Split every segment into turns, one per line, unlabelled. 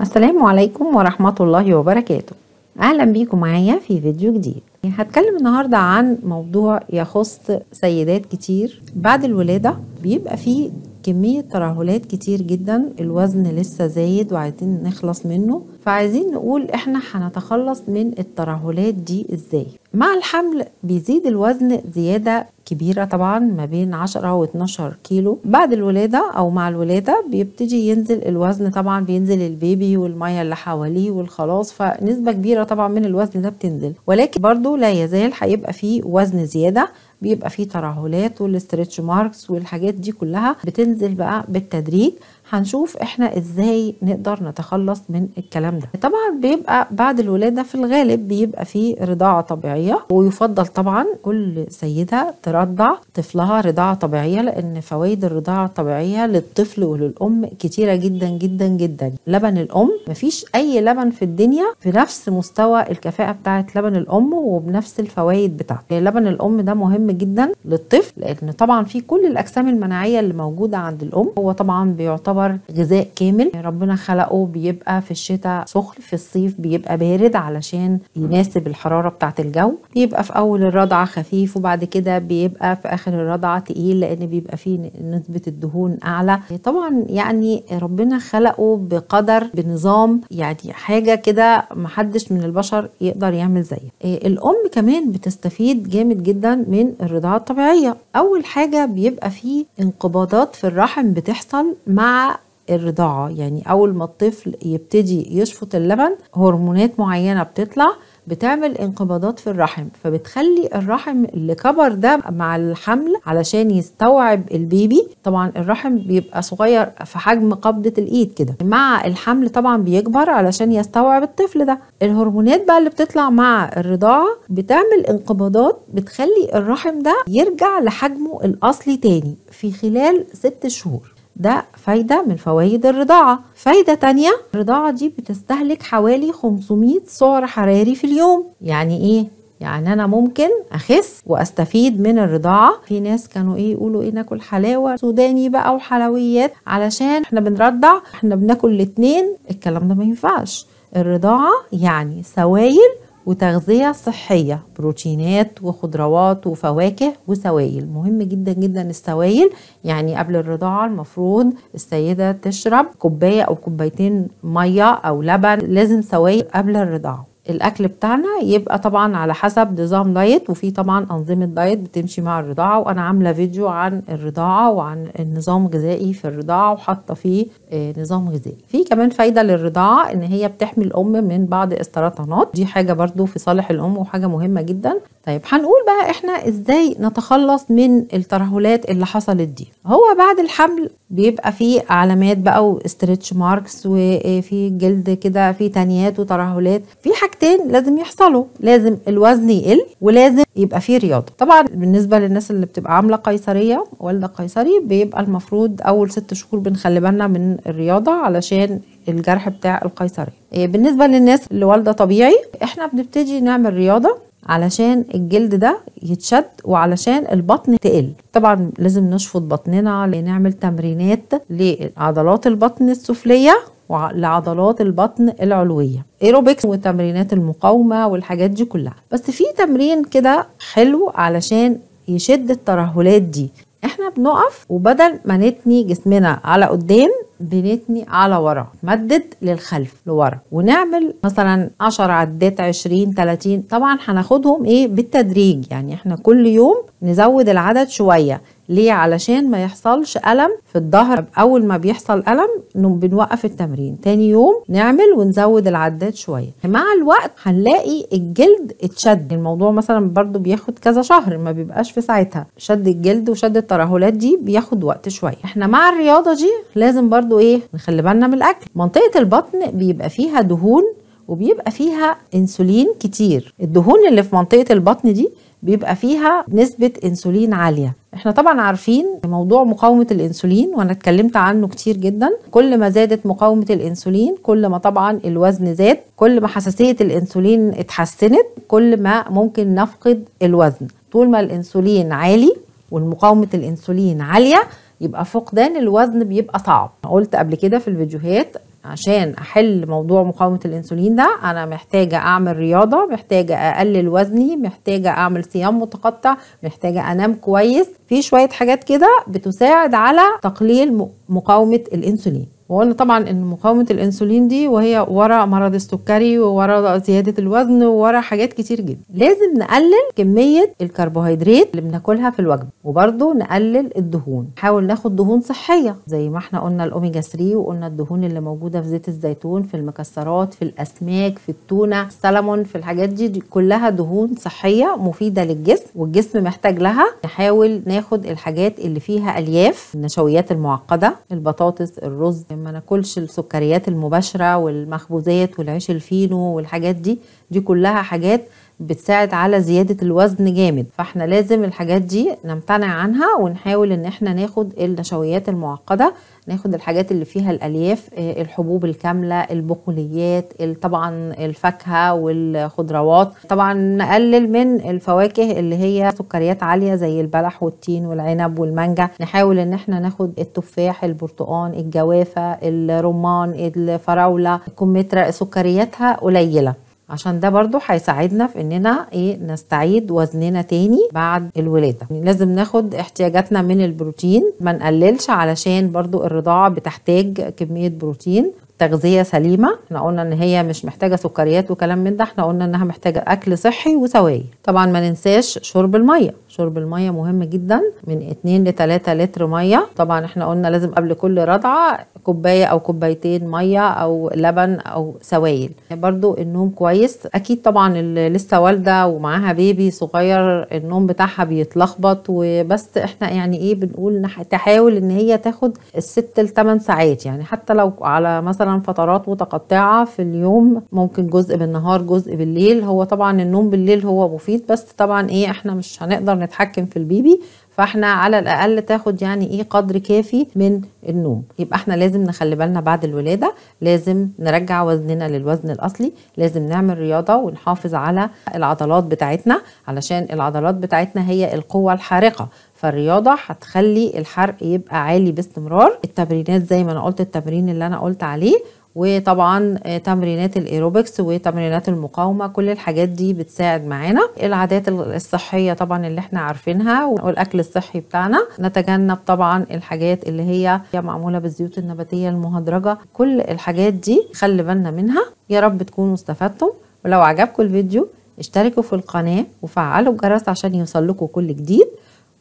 السلام عليكم ورحمة الله وبركاته أهلا بيكم معايا في فيديو جديد هتكلم النهاردة عن موضوع يخص سيدات كتير بعد الولادة بيبقى فيه كمية ترهلات كتير جدا الوزن لسه زايد وعايزين نخلص منه فعايزين نقول احنا هنتخلص من الترهلات دي ازاي مع الحمل بيزيد الوزن زيادة كبيرة طبعا ما بين 10 و 12 كيلو بعد الولادة أو مع الولادة بيبتدي ينزل الوزن طبعا بينزل البيبي والمية اللي حواليه والخلاص فنسبة كبيرة طبعا من الوزن ده بتنزل ولكن برضو لا يزال هيبقى فيه وزن زيادة بيبقى فيه ترهلات والاسترتش ماركس والحاجات دي كلها بتنزل بقى بالتدريج هنشوف احنا ازاي نقدر نتخلص من الكلام ده طبعا بيبقى بعد الولادة في الغالب بيبقى في رضاعة طبيعية ويفضل طبعا كل سيدة ترضع طفلها رضاعة طبيعية لان فوائد الرضاعة الطبيعية للطفل وللأم كتيرة جدا جدا جدا لبن الأم مفيش أي لبن في الدنيا في نفس مستوى الكفاءة بتاعت لبن الأم وبنفس الفوائد بتاعته يعني لبن الأم ده مهم جدا للطفل لأن طبعا في كل الأجسام المناعية اللي موجودة عند الأم هو طبعا بيعتبر يعتبر غذاء كامل ربنا خلقه بيبقى في الشتاء سخن في الصيف بيبقى بارد علشان يناسب الحراره بتاعه الجو بيبقى في اول الرضعه خفيف وبعد كده بيبقى في اخر الرضعه تقيل لان بيبقى فيه نسبه الدهون اعلى طبعا يعني ربنا خلقه بقدر بنظام يعني حاجه كده محدش من البشر يقدر يعمل زيها آه، الام كمان بتستفيد جامد جدا من الرضاعه الطبيعيه اول حاجه بيبقى فيه انقباضات في الرحم بتحصل مع الرضاعة يعني أول ما الطفل يبتدي يشفط اللبن هرمونات معينة بتطلع بتعمل انقباضات في الرحم فبتخلي الرحم اللي كبر ده مع الحمل علشان يستوعب البيبي طبعا الرحم بيبقى صغير في حجم قبضة الايد كده مع الحمل طبعا بيكبر علشان يستوعب الطفل ده الهرمونات بقى اللي بتطلع مع الرضاعة بتعمل انقباضات بتخلي الرحم ده يرجع لحجمه الاصلي تاني في خلال ست شهور ده فايدة من فوائد الرضاعة فايدة تانية الرضاعة دي بتستهلك حوالي 500 سعر حراري في اليوم يعني ايه؟ يعني انا ممكن اخس واستفيد من الرضاعه في ناس كانوا ايه يقولوا ايه ناكل حلاوه سوداني بقى وحلويات علشان احنا بنرضع احنا بناكل الاتنين الكلام ده ما ينفعش الرضاعه يعني سوائل وتغذية صحية بروتينات وخضروات وفواكه وسوائل مهم جدا جدا السوائل يعني قبل الرضاعة المفروض السيدة تشرب كوباية أو كوبايتين مية أو لبن لازم سوائل قبل الرضاعة الاكل بتاعنا يبقى طبعا على حسب نظام دايت وفي طبعا انظمه دايت بتمشي مع الرضاعه وانا عامله فيديو عن الرضاعه وعن النظام الغذائي في الرضاعه وحاطه فيه آه، نظام غذائي في كمان فايده للرضاعه ان هي بتحمي الام من بعض السرطانات دي حاجه برده في صالح الام وحاجه مهمه جدا طيب هنقول بقى احنا ازاي نتخلص من الترهلات اللي حصلت دي هو بعد الحمل بيبقى فيه علامات بقى واسترتش ماركس وفي إيه، جلد كده في تنيات وترهلات في حاجتين لازم يحصلوا لازم الوزن يقل ولازم يبقى فيه رياضه طبعا بالنسبه للناس اللي بتبقى عامله قيصريه والده قيصري بيبقى المفروض اول ست شهور بنخلي بالنا من الرياضه علشان الجرح بتاع القيصري إيه، بالنسبه للناس اللي والده طبيعي احنا بنبتدي نعمل رياضه علشان الجلد ده يتشد وعلشان البطن تقل طبعا لازم نشفط بطننا نعمل تمرينات لعضلات البطن السفليه لعضلات البطن العلويه ايروبكس وتمرينات المقاومه والحاجات دي كلها بس في تمرين كده حلو علشان يشد الترهلات دي احنا بنقف وبدل ما نتني جسمنا على قدام بنتني على ورا مدد للخلف لورا ونعمل مثلا 10 عدات 20 30 طبعا هناخدهم ايه بالتدريج يعني احنا كل يوم نزود العدد شويه ليه علشان ما يحصلش ألم في الظهر أول ما بيحصل ألم بنوقف التمرين تاني يوم نعمل ونزود العداد شوية مع الوقت هنلاقي الجلد اتشد الموضوع مثلا برضو بياخد كذا شهر ما بيبقاش في ساعتها شد الجلد وشد الترهلات دي بياخد وقت شوية احنا مع الرياضة دي لازم برضو برضو ايه نخلي بالنا من الاكل منطقه البطن بيبقى فيها دهون وبيبقى فيها انسولين كتير الدهون اللي في منطقه البطن دي بيبقى فيها نسبه انسولين عاليه احنا طبعا عارفين موضوع مقاومه الانسولين وانا اتكلمت عنه كتير جدا كل ما زادت مقاومه الانسولين كل ما طبعا الوزن زاد كل ما حساسيه الانسولين اتحسنت كل ما ممكن نفقد الوزن طول ما الانسولين عالي والمقاومه الانسولين عاليه يبقى فقدان الوزن بيبقى صعب قلت قبل كده في الفيديوهات عشان احل موضوع مقاومه الانسولين ده انا محتاجه اعمل رياضه محتاجه اقلل وزني محتاجه اعمل صيام متقطع محتاجه انام كويس في شويه حاجات كده بتساعد على تقليل مقاومه الانسولين وقلنا طبعا ان مقاومه الانسولين دي وهي ورا مرض السكري وورا زياده الوزن وورا حاجات كتير جدا لازم نقلل كميه الكربوهيدرات اللي بناكلها في الوجبه وبرده نقلل الدهون نحاول ناخد دهون صحيه زي ما احنا قلنا الاوميجا 3 وقلنا الدهون اللي موجوده في زيت الزيتون في المكسرات في الاسماك في التونه السلمون في الحاجات دي, دي كلها دهون صحيه مفيده للجسم والجسم محتاج لها نحاول ناخد الحاجات اللي فيها الياف النشويات المعقده البطاطس الرز ما ناكلش السكريات المباشره والمخبوزات والعيش الفينو والحاجات دي دي كلها حاجات بتساعد على زياده الوزن جامد فاحنا لازم الحاجات دي نمتنع عنها ونحاول ان احنا ناخد النشويات المعقده ناخد الحاجات اللي فيها الالياف آه، الحبوب الكامله البقوليات طبعا الفاكهه والخضروات طبعا نقلل من الفواكه اللي هي سكريات عاليه زي البلح والتين والعنب والمانجا نحاول ان احنا ناخد التفاح البرتقان الجوافه الرمان الفراوله الكمثرى سكرياتها قليله عشان ده برضو هيساعدنا في اننا ايه نستعيد وزننا تاني بعد الولاده يعني لازم ناخد احتياجاتنا من البروتين ما نقللش علشان برضو الرضاعه بتحتاج كميه بروتين تغذيه سليمه احنا قلنا ان هي مش محتاجه سكريات وكلام من ده احنا قلنا انها محتاجه اكل صحي وسوائل طبعا ما ننساش شرب الميه شرب الميه مهم جدا من 2 ل 3 لتر ميه طبعا احنا قلنا لازم قبل كل رضعه كوبايه او كوبايتين ميه او لبن او سوائل برضو النوم كويس اكيد طبعا اللي لسه والده ومعاها بيبي صغير النوم بتاعها بيتلخبط وبس احنا يعني ايه بنقول تحاول ان هي تاخد الست 8 ساعات يعني حتى لو على مثلا مثلا فترات متقطعه في اليوم ممكن جزء بالنهار جزء بالليل هو طبعا النوم بالليل هو مفيد بس طبعا ايه احنا مش هنقدر نتحكم في البيبي فاحنا على الاقل تاخد يعني ايه قدر كافي من النوم يبقى احنا لازم نخلي بالنا بعد الولاده لازم نرجع وزننا للوزن الاصلي لازم نعمل رياضه ونحافظ على العضلات بتاعتنا علشان العضلات بتاعتنا هي القوه الحارقه فالرياضة هتخلي الحرق يبقى عالي باستمرار التمرينات زي ما أنا قلت التمرين اللي أنا قلت عليه وطبعا آه، تمرينات الايروبكس وتمرينات المقاومه كل الحاجات دي بتساعد معانا العادات الصحيه طبعا اللي احنا عارفينها والاكل الصحي بتاعنا نتجنب طبعا الحاجات اللي هي معموله بالزيوت النباتيه المهدرجه كل الحاجات دي خلي بالنا منها يا رب تكونوا استفدتم ولو عجبكم الفيديو اشتركوا في القناه وفعلوا الجرس عشان لكم كل جديد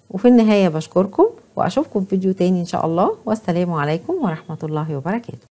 وفي النهايه بشكركم واشوفكم في فيديو تاني ان شاء الله والسلام عليكم ورحمه الله وبركاته